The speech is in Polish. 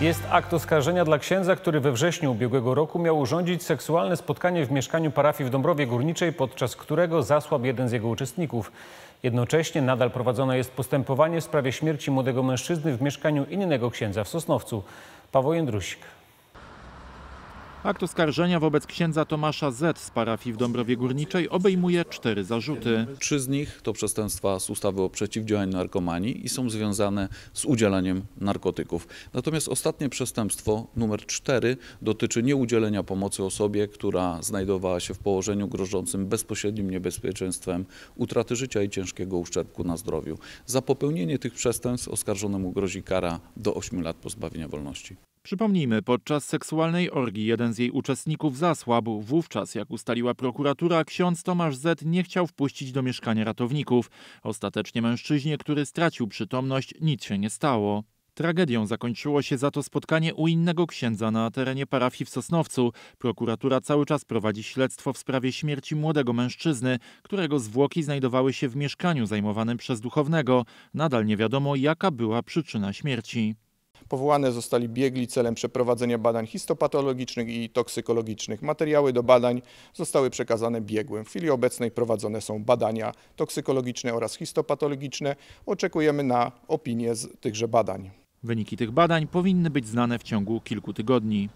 Jest akt oskarżenia dla księdza, który we wrześniu ubiegłego roku miał urządzić seksualne spotkanie w mieszkaniu parafii w Dąbrowie Górniczej, podczas którego zasłabł jeden z jego uczestników. Jednocześnie nadal prowadzone jest postępowanie w sprawie śmierci młodego mężczyzny w mieszkaniu innego księdza w Sosnowcu. Paweł Jędrusik. Akt oskarżenia wobec księdza Tomasza Z. z parafii w Dąbrowie Górniczej obejmuje cztery zarzuty. Trzy z nich to przestępstwa z ustawy o przeciwdziałaniu narkomanii i są związane z udzielaniem narkotyków. Natomiast ostatnie przestępstwo, numer cztery, dotyczy nieudzielenia pomocy osobie, która znajdowała się w położeniu grożącym bezpośrednim niebezpieczeństwem utraty życia i ciężkiego uszczerbku na zdrowiu. Za popełnienie tych przestępstw oskarżonemu grozi kara do 8 lat pozbawienia wolności. Przypomnijmy, podczas seksualnej orgii jeden z jej uczestników zasłabł. Wówczas, jak ustaliła prokuratura, ksiądz Tomasz Z. nie chciał wpuścić do mieszkania ratowników. Ostatecznie mężczyźnie, który stracił przytomność, nic się nie stało. Tragedią zakończyło się za to spotkanie u innego księdza na terenie parafii w Sosnowcu. Prokuratura cały czas prowadzi śledztwo w sprawie śmierci młodego mężczyzny, którego zwłoki znajdowały się w mieszkaniu zajmowanym przez duchownego. Nadal nie wiadomo, jaka była przyczyna śmierci. Powołane zostali biegli celem przeprowadzenia badań histopatologicznych i toksykologicznych. Materiały do badań zostały przekazane biegłym. W chwili obecnej prowadzone są badania toksykologiczne oraz histopatologiczne. Oczekujemy na opinie z tychże badań. Wyniki tych badań powinny być znane w ciągu kilku tygodni.